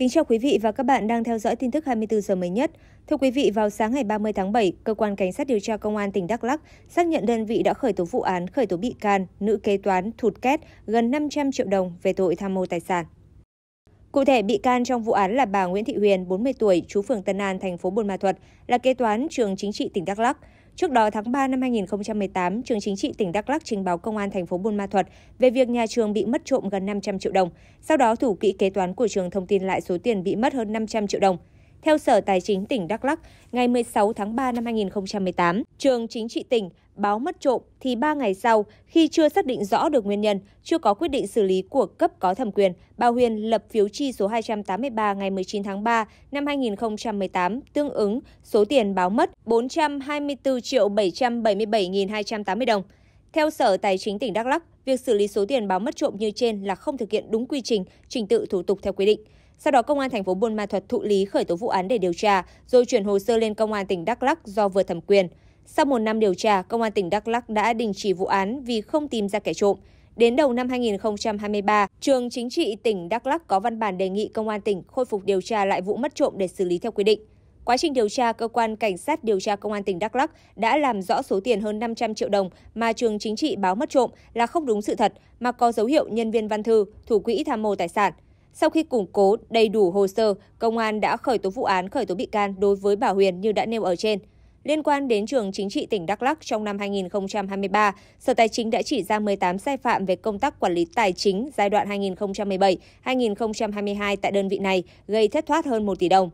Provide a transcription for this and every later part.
Kính chào quý vị và các bạn đang theo dõi tin tức 24 giờ mới nhất. Thưa quý vị, vào sáng ngày 30 tháng 7, cơ quan cảnh sát điều tra công an tỉnh Đắk Lắk xác nhận đơn vị đã khởi tố vụ án, khởi tố bị can, nữ kế toán thụt két gần 500 triệu đồng về tội tham mô tài sản. Cụ thể, bị can trong vụ án là bà Nguyễn Thị Huyền, 40 tuổi, trú phường Tân An, thành phố Buôn Ma Thuột, là kế toán trường chính trị tỉnh Đắk Lắk. Trước đó, tháng 3 năm 2018, Trường Chính trị tỉnh Đắk Lắk trình báo Công an thành phố Buôn Ma Thuột về việc nhà trường bị mất trộm gần 500 triệu đồng. Sau đó, thủ kỹ kế toán của trường thông tin lại số tiền bị mất hơn 500 triệu đồng. Theo Sở Tài chính tỉnh Đắk Lắk, ngày 16 tháng 3 năm 2018, Trường Chính trị tỉnh báo mất trộm thì 3 ngày sau, khi chưa xác định rõ được nguyên nhân, chưa có quyết định xử lý của cấp có thẩm quyền, bà Huyền lập phiếu chi số 283 ngày 19 tháng 3 năm 2018 tương ứng số tiền báo mất 424 triệu 777.280 đồng. Theo Sở Tài chính tỉnh Đắk Lắk, việc xử lý số tiền báo mất trộm như trên là không thực hiện đúng quy trình, trình tự thủ tục theo quy định. Sau đó, Công an thành phố Buôn Ma Thuật thụ lý khởi tố vụ án để điều tra, rồi chuyển hồ sơ lên Công an tỉnh Đắk Lắk do vừa thẩm quyền. Sau một năm điều tra, Công an tỉnh Đắk Lắc đã đình chỉ vụ án vì không tìm ra kẻ trộm. Đến đầu năm 2023, Trường Chính trị tỉnh Đắk Lắc có văn bản đề nghị Công an tỉnh khôi phục điều tra lại vụ mất trộm để xử lý theo quy định. Quá trình điều tra, cơ quan cảnh sát điều tra công an tỉnh Đắk Lắc đã làm rõ số tiền hơn 500 triệu đồng mà trường chính trị báo mất trộm là không đúng sự thật mà có dấu hiệu nhân viên văn thư, thủ quỹ tham mô tài sản. Sau khi củng cố đầy đủ hồ sơ, công an đã khởi tố vụ án, khởi tố bị can đối với bà Huyền như đã nêu ở trên. Liên quan đến trường chính trị tỉnh Đắk lắc trong năm 2023, Sở Tài chính đã chỉ ra 18 sai phạm về công tác quản lý tài chính giai đoạn 2017-2022 tại đơn vị này, gây thất thoát hơn 1 tỷ đồng.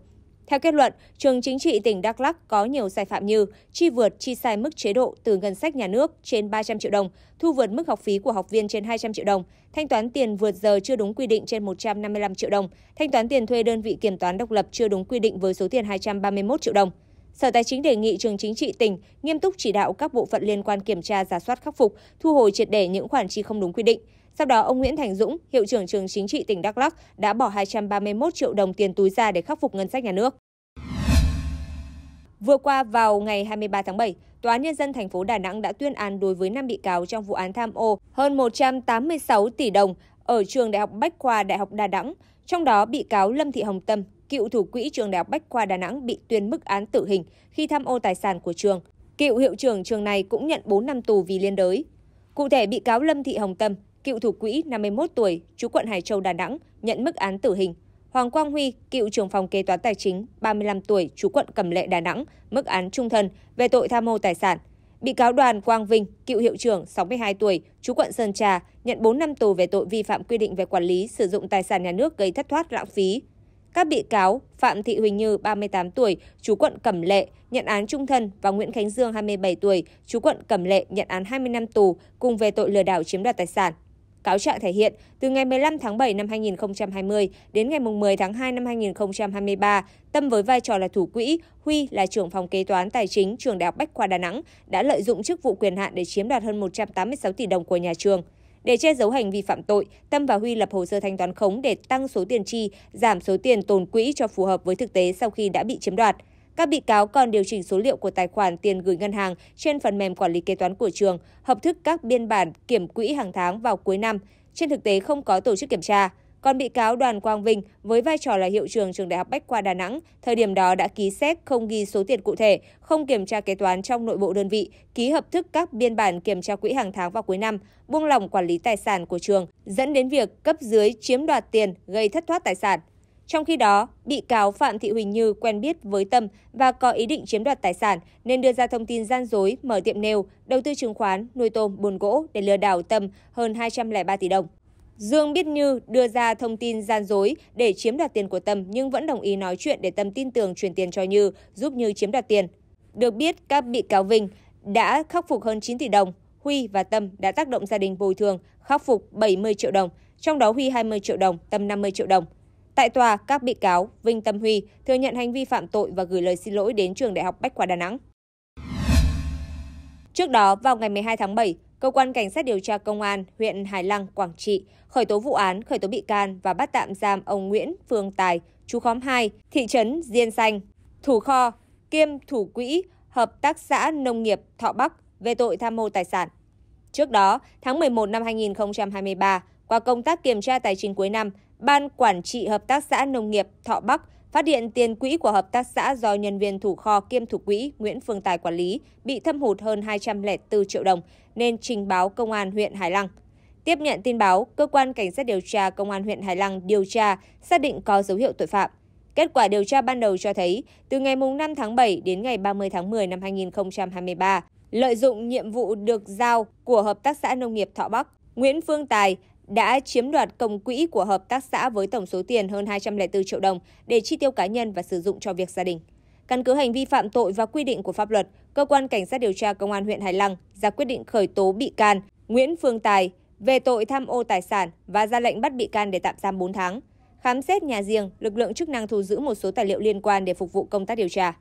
Theo kết luận, trường chính trị tỉnh Đắk lắc có nhiều sai phạm như chi vượt chi sai mức chế độ từ ngân sách nhà nước trên 300 triệu đồng, thu vượt mức học phí của học viên trên 200 triệu đồng, thanh toán tiền vượt giờ chưa đúng quy định trên 155 triệu đồng, thanh toán tiền thuê đơn vị kiểm toán độc lập chưa đúng quy định với số tiền 231 triệu đồng. Sở Tài chính đề nghị trường chính trị tỉnh nghiêm túc chỉ đạo các bộ phận liên quan kiểm tra giả soát khắc phục, thu hồi triệt để những khoản chi không đúng quy định. Sau đó, ông Nguyễn Thành Dũng, hiệu trưởng trường chính trị tỉnh Đắk Lắk đã bỏ 231 triệu đồng tiền túi ra để khắc phục ngân sách nhà nước. Vừa qua vào ngày 23 tháng 7, Tòa nhân dân thành phố Đà Nẵng đã tuyên án đối với 5 bị cáo trong vụ án tham ô hơn 186 tỷ đồng ở trường Đại học Bách khoa Đại học Đà Nẵng, trong đó bị cáo Lâm Thị Hồng Tâm cựu thủ quỹ trường đại học Bách khoa Đà Nẵng bị tuyên mức án tử hình khi tham ô tài sản của trường. Cựu hiệu trưởng trường này cũng nhận 4 năm tù vì liên đới. Cụ thể, bị cáo Lâm Thị Hồng Tâm, cựu thủ quỹ 51 tuổi, chú quận Hải Châu, Đà Nẵng, nhận mức án tử hình. Hoàng Quang Huy, cựu trưởng phòng kế toán tài chính, 35 tuổi, chú quận Cẩm Lệ, Đà Nẵng, mức án trung thân về tội tham ô tài sản. Bị cáo Đoàn Quang Vinh, cựu hiệu trưởng, 62 tuổi, chú quận Sơn Trà, nhận 4 năm tù về tội vi phạm quy định về quản lý sử dụng tài sản nhà nước gây thất thoát lãng phí. Các bị cáo Phạm Thị Huỳnh Như 38 tuổi, chú quận Cẩm Lệ, nhận án trung thân và Nguyễn Khánh Dương 27 tuổi, chú quận Cẩm Lệ nhận án 20 năm tù cùng về tội lừa đảo chiếm đoạt tài sản. Cáo trạng thể hiện, từ ngày 15 tháng 7 năm 2020 đến ngày 10 tháng 2 năm 2023, Tâm với vai trò là thủ quỹ, Huy là trưởng phòng kế toán tài chính trường Đại học Bách khoa Đà Nẵng đã lợi dụng chức vụ quyền hạn để chiếm đoạt hơn 186 tỷ đồng của nhà trường. Để che giấu hành vi phạm tội, Tâm và Huy lập hồ sơ thanh toán khống để tăng số tiền chi, giảm số tiền tồn quỹ cho phù hợp với thực tế sau khi đã bị chiếm đoạt. Các bị cáo còn điều chỉnh số liệu của tài khoản tiền gửi ngân hàng trên phần mềm quản lý kế toán của trường, hợp thức các biên bản kiểm quỹ hàng tháng vào cuối năm. Trên thực tế không có tổ chức kiểm tra. Còn bị cáo Đoàn Quang Vinh với vai trò là hiệu trưởng trường Đại học Bách khoa Đà Nẵng, thời điểm đó đã ký xét không ghi số tiền cụ thể, không kiểm tra kế toán trong nội bộ đơn vị, ký hợp thức các biên bản kiểm tra quỹ hàng tháng vào cuối năm, buông lỏng quản lý tài sản của trường, dẫn đến việc cấp dưới chiếm đoạt tiền, gây thất thoát tài sản. Trong khi đó, bị cáo Phạm Thị Huỳnh Như quen biết với Tâm và có ý định chiếm đoạt tài sản nên đưa ra thông tin gian dối mở tiệm nêu, đầu tư chứng khoán, nuôi tôm, buôn gỗ để lừa đảo Tâm hơn 203 tỷ đồng. Dương biết Như đưa ra thông tin gian dối để chiếm đoạt tiền của Tâm nhưng vẫn đồng ý nói chuyện để Tâm tin tưởng chuyển tiền cho Như, giúp Như chiếm đoạt tiền. Được biết, các bị cáo Vinh đã khắc phục hơn 9 tỷ đồng. Huy và Tâm đã tác động gia đình bồi thường, khắc phục 70 triệu đồng, trong đó Huy 20 triệu đồng, Tâm 50 triệu đồng. Tại tòa, các bị cáo Vinh Tâm Huy thừa nhận hành vi phạm tội và gửi lời xin lỗi đến trường Đại học Bách khoa Đà Nẵng. Trước đó, vào ngày 12 tháng 7, Cơ quan Cảnh sát điều tra Công an huyện Hải Lăng, Quảng Trị khởi tố vụ án, khởi tố bị can và bắt tạm giam ông Nguyễn Phương Tài, chú khóm 2, thị trấn Diên Xanh, thủ kho, kiêm thủ quỹ, hợp tác xã nông nghiệp Thọ Bắc về tội tham mô tài sản. Trước đó, tháng 11 năm 2023, qua công tác kiểm tra tài chính cuối năm, Ban Quản trị Hợp tác xã Nông nghiệp Thọ Bắc Phát hiện tiền quỹ của hợp tác xã do nhân viên thủ kho kiêm thủ quỹ Nguyễn Phương Tài quản lý bị thâm hụt hơn 204 triệu đồng nên trình báo công an huyện Hải Lăng. Tiếp nhận tin báo, cơ quan cảnh sát điều tra công an huyện Hải Lăng điều tra xác định có dấu hiệu tội phạm. Kết quả điều tra ban đầu cho thấy, từ ngày 5 tháng 7 đến ngày 30 tháng 10 năm 2023, lợi dụng nhiệm vụ được giao của Hợp tác xã Nông nghiệp Thọ Bắc, Nguyễn Phương Tài đã chiếm đoạt công quỹ của hợp tác xã với tổng số tiền hơn 204 triệu đồng để chi tiêu cá nhân và sử dụng cho việc gia đình. Căn cứ hành vi phạm tội và quy định của pháp luật, cơ quan cảnh sát điều tra công an huyện Hải Lăng ra quyết định khởi tố bị can Nguyễn Phương Tài về tội tham ô tài sản và ra lệnh bắt bị can để tạm giam 4 tháng. Khám xét nhà riêng, lực lượng chức năng thu giữ một số tài liệu liên quan để phục vụ công tác điều tra.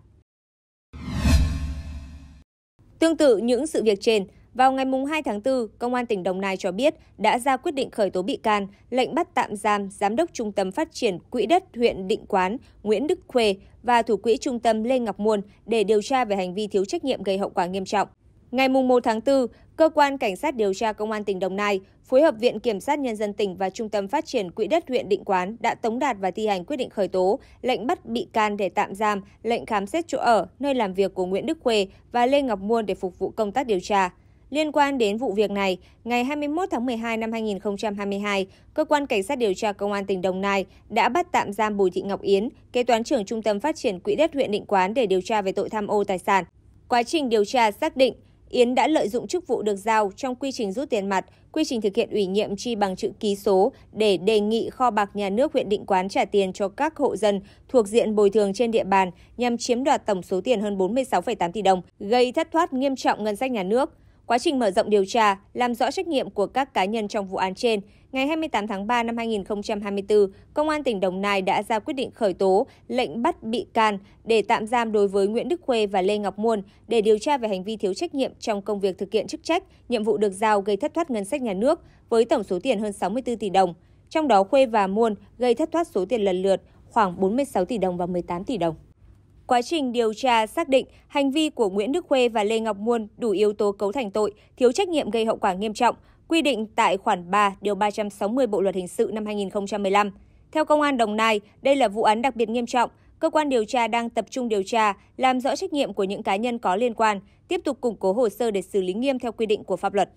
Tương tự những sự việc trên, vào ngày 2 tháng 4, Công an tỉnh Đồng Nai cho biết đã ra quyết định khởi tố bị can, lệnh bắt tạm giam Giám đốc Trung tâm Phát triển Quỹ đất huyện Định Quán Nguyễn Đức Khuê và Thủ quỹ Trung tâm Lê Ngọc Muôn để điều tra về hành vi thiếu trách nhiệm gây hậu quả nghiêm trọng. Ngày 1 tháng 4, Cơ quan Cảnh sát điều tra Công an tỉnh Đồng Nai phối hợp Viện Kiểm sát Nhân dân tỉnh và Trung tâm Phát triển Quỹ đất huyện Định Quán đã tống đạt và thi hành quyết định khởi tố, lệnh bắt bị can để tạm giam, lệnh khám xét chỗ ở, nơi làm việc của Nguyễn Đức Khuê và Lê Ngọc Muôn để phục vụ công tác điều tra. Liên quan đến vụ việc này, ngày 21 tháng 12 năm 2022, Cơ quan Cảnh sát điều tra Công an tỉnh Đồng Nai đã bắt tạm giam Bùi Thị Ngọc Yến, kế toán trưởng Trung tâm Phát triển Quỹ đất huyện Định Quán để điều tra về tội tham ô tài sản. Quá trình điều tra xác định, Yến đã lợi dụng chức vụ được giao trong quy trình rút tiền mặt, quy trình thực hiện ủy nhiệm chi bằng chữ ký số để đề nghị kho bạc nhà nước huyện Định Quán trả tiền cho các hộ dân thuộc diện bồi thường trên địa bàn nhằm chiếm đoạt tổng số tiền hơn 46,8 tỷ đồng, gây thất thoát nghiêm trọng ngân sách nhà nước. Quá trình mở rộng điều tra, làm rõ trách nhiệm của các cá nhân trong vụ án trên, ngày 28 tháng 3 năm 2024, Công an tỉnh Đồng Nai đã ra quyết định khởi tố, lệnh bắt bị can để tạm giam đối với Nguyễn Đức Khuê và Lê Ngọc Muôn để điều tra về hành vi thiếu trách nhiệm trong công việc thực hiện chức trách, nhiệm vụ được giao gây thất thoát ngân sách nhà nước với tổng số tiền hơn 64 tỷ đồng. Trong đó Khuê và Muôn gây thất thoát số tiền lần lượt khoảng 46 tỷ đồng và 18 tỷ đồng. Quá trình điều tra xác định hành vi của Nguyễn Đức Khuê và Lê Ngọc Muôn đủ yếu tố cấu thành tội thiếu trách nhiệm gây hậu quả nghiêm trọng, quy định tại khoản 3 điều 360 Bộ luật hình sự năm 2015. Theo công an Đồng Nai, đây là vụ án đặc biệt nghiêm trọng, cơ quan điều tra đang tập trung điều tra, làm rõ trách nhiệm của những cá nhân có liên quan, tiếp tục củng cố hồ sơ để xử lý nghiêm theo quy định của pháp luật.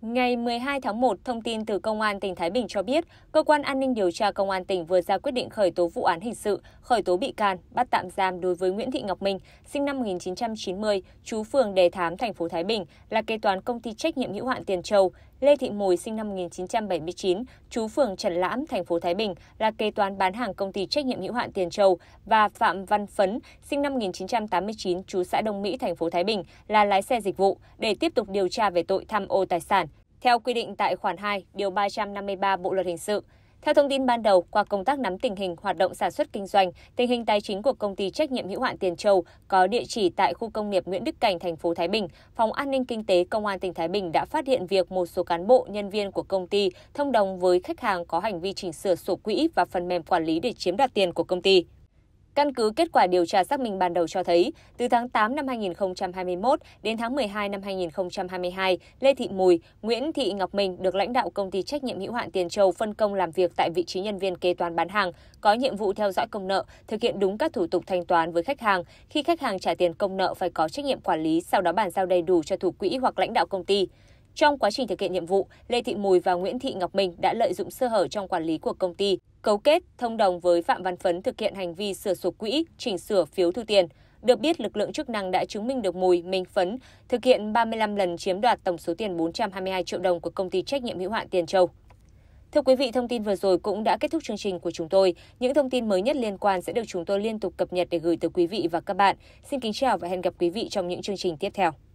Ngày 12 tháng 1, thông tin từ Công an tỉnh Thái Bình cho biết, Cơ quan An ninh điều tra Công an tỉnh vừa ra quyết định khởi tố vụ án hình sự, khởi tố bị can, bắt tạm giam đối với Nguyễn Thị Ngọc Minh, sinh năm 1990, trú phường Đề Thám, thành phố Thái Bình, là kế toán công ty trách nhiệm hữu hạn Tiền Châu, Lê Thị Mùi sinh năm 1979, chú phường Trần Lãm, thành phố Thái Bình là kế toán bán hàng công ty trách nhiệm hữu hạn Tiền Châu và Phạm Văn Phấn, sinh năm 1989, chú xã Đông Mỹ, thành phố Thái Bình là lái xe dịch vụ để tiếp tục điều tra về tội tham ô tài sản. Theo quy định tại khoản 2, điều 353 Bộ luật hình sự, theo thông tin ban đầu, qua công tác nắm tình hình hoạt động sản xuất kinh doanh, tình hình tài chính của công ty trách nhiệm hữu hạn Tiền Châu có địa chỉ tại khu công nghiệp Nguyễn Đức Cảnh, thành phố Thái Bình, phòng an ninh kinh tế công an tỉnh Thái Bình đã phát hiện việc một số cán bộ, nhân viên của công ty thông đồng với khách hàng có hành vi chỉnh sửa sổ quỹ và phần mềm quản lý để chiếm đoạt tiền của công ty. Căn cứ kết quả điều tra xác minh ban đầu cho thấy, từ tháng 8 năm 2021 đến tháng 12 năm 2022, Lê Thị Mùi, Nguyễn Thị Ngọc Minh được lãnh đạo công ty trách nhiệm hữu hạn Tiền Châu phân công làm việc tại vị trí nhân viên kế toán bán hàng, có nhiệm vụ theo dõi công nợ, thực hiện đúng các thủ tục thanh toán với khách hàng. Khi khách hàng trả tiền công nợ phải có trách nhiệm quản lý, sau đó bàn giao đầy đủ cho thủ quỹ hoặc lãnh đạo công ty. Trong quá trình thực hiện nhiệm vụ, Lê Thị Mùi và Nguyễn Thị Ngọc Minh đã lợi dụng sơ hở trong quản lý của công ty, cấu kết thông đồng với Phạm Văn Phấn thực hiện hành vi sửa sổ quỹ, chỉnh sửa phiếu thu tiền. Được biết, lực lượng chức năng đã chứng minh được Mùi Minh Phấn thực hiện 35 lần chiếm đoạt tổng số tiền 422 triệu đồng của công ty trách nhiệm hữu hạn Tiền Châu. Thưa quý vị, thông tin vừa rồi cũng đã kết thúc chương trình của chúng tôi. Những thông tin mới nhất liên quan sẽ được chúng tôi liên tục cập nhật để gửi tới quý vị và các bạn. Xin kính chào và hẹn gặp quý vị trong những chương trình tiếp theo.